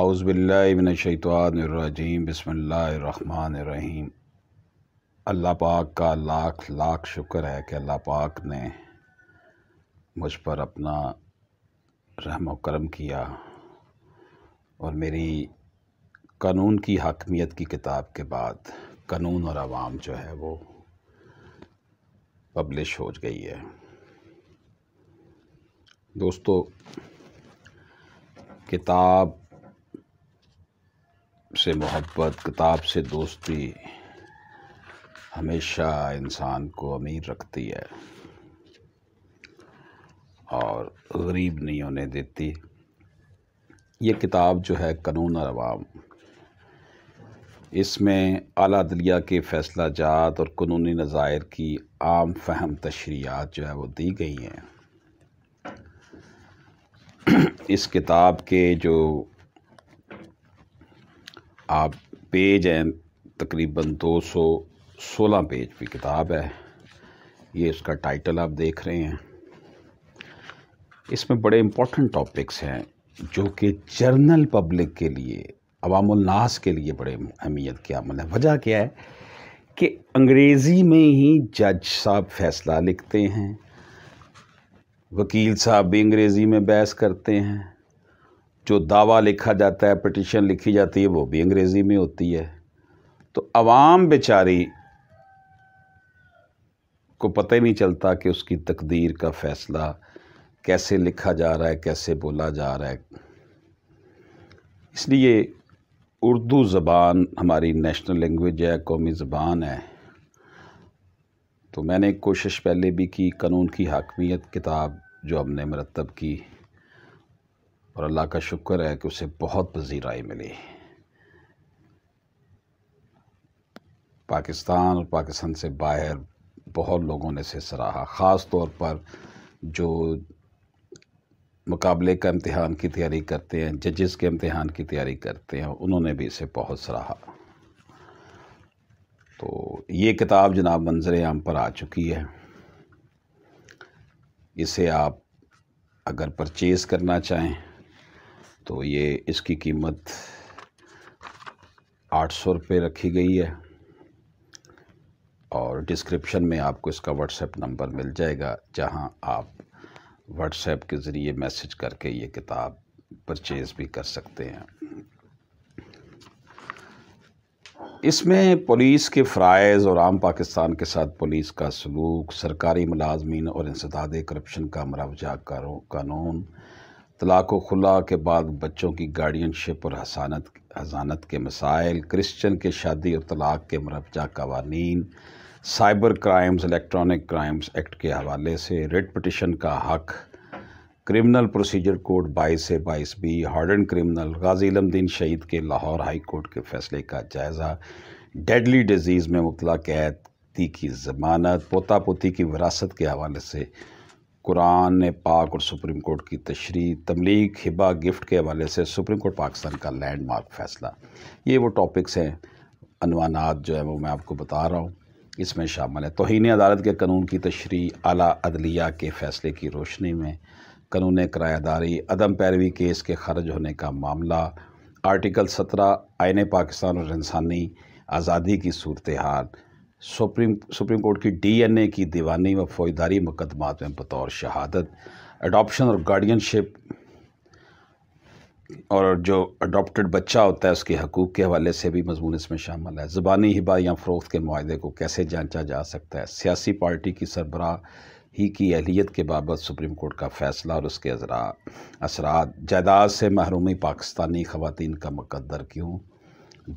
आउज़बिल्लाशतवाज़ीम बसमीम अल्लाह पाक का लाख लाख शुक्र है कि अल्लाह पाक ने मुझ पर अपना रहम करम किया और मेरी कानून की हकमियत की किताब के बाद कानून और आवाम जो है वो पब्लिश हो गई है दोस्तों किताब से मोहब्बत किताब से दोस्ती हमेशा इंसान को अमीर रखती है और गरीब नहीं होने देती ये किताब जो है कानून और अवाम इसमें आला दलिया के फैसला जात और कानूनी नज़ायर की आम फहम तशरियात जो है वो दी गई हैं इस किताब के जो आप पेज हैं तकरीबन 216 पेज की किताब है ये इसका टाइटल आप देख रहे हैं इसमें बड़े इम्पोर्टेंट टॉपिक्स हैं जो कि जर्नल पब्लिक के लिए अवामनास के लिए बड़े अहमियत के अमल है वजह क्या है कि अंग्रेज़ी में ही जज साहब फ़ैसला लिखते हैं वकील साहब भी अंग्रेज़ी में बहस करते हैं जो दावा लिखा जाता है पटिशन लिखी जाती है वो भी अंग्रेज़ी में होती है तो आवाम बेचारी को पता ही नहीं चलता कि उसकी तकदीर का फ़ैसला कैसे लिखा जा रहा है कैसे बोला जा रहा है इसलिए उर्दू ज़बान हमारी नेशनल लैंग्वेज है कौमी ज़बान है तो मैंने कोशिश पहले भी की कानून की हाकमियत किताब जो हमने मरतब की और अल्लाह का शुक्र है कि उसे बहुत पजीराई मिली पाकिस्तान और पाकिस्तान से बाहर बहुत लोगों ने इसे सराहा ख़ास तौर पर जो मुकाबले का इम्तहान की तैयारी करते हैं जजेस के इम्तहान की तैयारी करते हैं उन्होंने भी इसे बहुत सराहा तो ये किताब जनाब मंजर आम पर आ चुकी है इसे आप अगर परचेज़ करना चाहें तो ये इसकी कीमत आठ सौ रुपये रखी गई है और डिस्क्रिप्शन में आपको इसका व्हाट्सएप नंबर मिल जाएगा जहां आप व्हाट्सएप के ज़रिए मैसेज करके ये किताब परचेज़ भी कर सकते हैं इसमें पुलिस के फ़रज़ और आम पाकिस्तान के साथ पुलिस का सलूक सरकारी मुलाजमीन और इंसदाद करप्शन का मरवजा कानून तलाक खुला के बाद बच्चों की गार्डियनशिप और हसानत हजानत के मसाइल क्रिश्चन के शादी और तलाक के मुरवजा कवानी cyber crimes electronic crimes act के हवाले से रेड पटिशन का हक क्रिमिनल प्रोसीजर कोड बाईस से बाईस B hardened criminal Ghazi Ilamuddin Shaheed के लाहौर हाई कोर्ट के फैसले का जायज़ा डेडली डिजीज़ में मुबला कैद की जमानत पोता पोती की विरासत के हवाले से कुरान पाक और सुप्रीम कोर्ट की तशरी तमलीग हिबा गिफ्ट के हवाले से सुप्रीम कोर्ट पाकिस्तान का लैंड मार्क फ़ैसला ये वो टॉपिक्स हैं अनवानात जो है वो मैं आपको बता रहा हूँ इसमें शामिल है तोहनी अदालत के कानून की तशरी अला अदलिया के फ़ैसले की रोशनी में कानून करायादारी अदम पैरवी केस के खर्ज होने का मामला आर्टिकल सत्रह आयन पाकिस्तान और इंसानी आज़ादी की सूरत हाल सुप्रीम सुप्रीम कोर्ट की डीएनए की दीवानी व फौजदारी मुकदमात में बतौर शहादत अडॉप्शन और गार्डियनशिप और जो अडॉप्टेड बच्चा होता है उसके हकूक़ के हवाले से भी मजमून इसमें शामिल है ज़बानी हिबा या फ़रोख्त के माहे को कैसे जांचा जा सकता है सियासी पार्टी की सरबराह ही की अहलीत के बाबत सुप्रीम कोर्ट का फ़ैसला और उसके असरा असरा जायदाद से महरूमी पाकिस्तानी ख़वान का मुकदर क्यों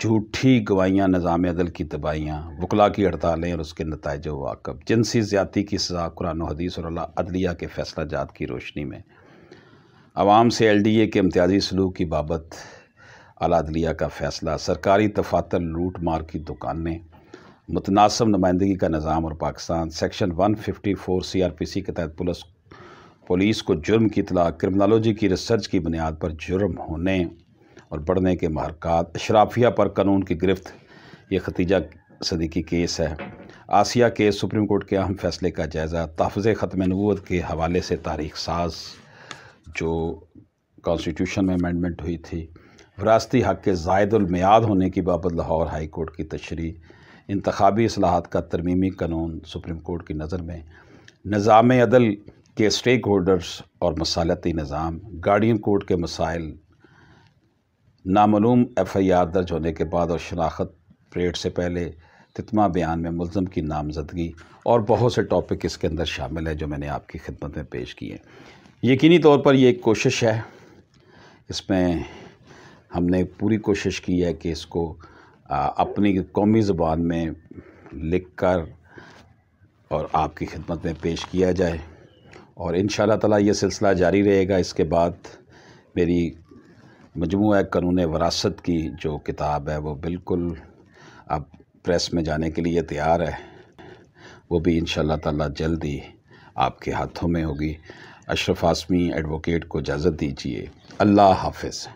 झूठी गवाहियाँ निज़ाम अदल की तबाहियाँ वकला की हड़तालें और उसके नतज वाकब जिनसी ज्यादी की सज़ा कुरान हदीस और अदलिया के फैसला जात की रोशनी में आवाम से एल डी ए के इम्तियाजी सलूक की बाबत अला अदलिया का फैसला सरकारी दफातर लूट मार की दुकानें मुतनासब नुमाइंदगी का निज़ाम और Pakistan section one fifty four C R P C के तहत पुलिस पुलिस को जुर्म की इतला क्रिमिनोलॉजी की रिसर्च की बुनियाद पर जुर्म होने और बढ़ने के महरकत शराफिया पर कानून की गिरफ्त ये खतीजा सदीकी केस है आसिया के सुप्रीम कोर्ट के अहम फैसले का जायज़ा तहफ़ ख़त्म नबूत के हवाले से तारीख साज जो कॉन्स्टिट्यूशन में अमेंडमेंट हुई थी विरासती हक़ के जायदलमियाद होने की बाबत लाहौर हाई कोर्ट की तशरी इंतबी असलाहत का तरमीमी कानून सुप्रीम कोर्ट की नज़र में निज़ाम अदल के स्टेक होल्डर्स और मसालती निज़ाम गार्डियन कोर्ट के मसाइल नामूम एफ आई आर दर्ज होने के बाद और शनाख्त परेड से पहले तितमा बयान में मुलम की नामजदगी और बहुत से टॉपिक इसके अंदर शामिल हैं जो मैंने आपकी खिदमत में पेश किए यकीनी तौर पर यह एक कोशिश है इसमें हमने पूरी कोशिश की है कि इसको अपनी कौमी ज़बान में लिख कर और आपकी खिदमत में पेश किया जाए और इन तला ये सिलसिला जारी रहेगा इसके बाद मेरी मजमू क़ानून वरासत की जो किताब है वो बिल्कुल अब प्रेस में जाने के लिए तैयार है वो भी इन ताला जल्द ही आपके हाथों में होगी अशरफ आसमी एडवोकेट को इजाज़त दीजिए अल्लाह हाफिज़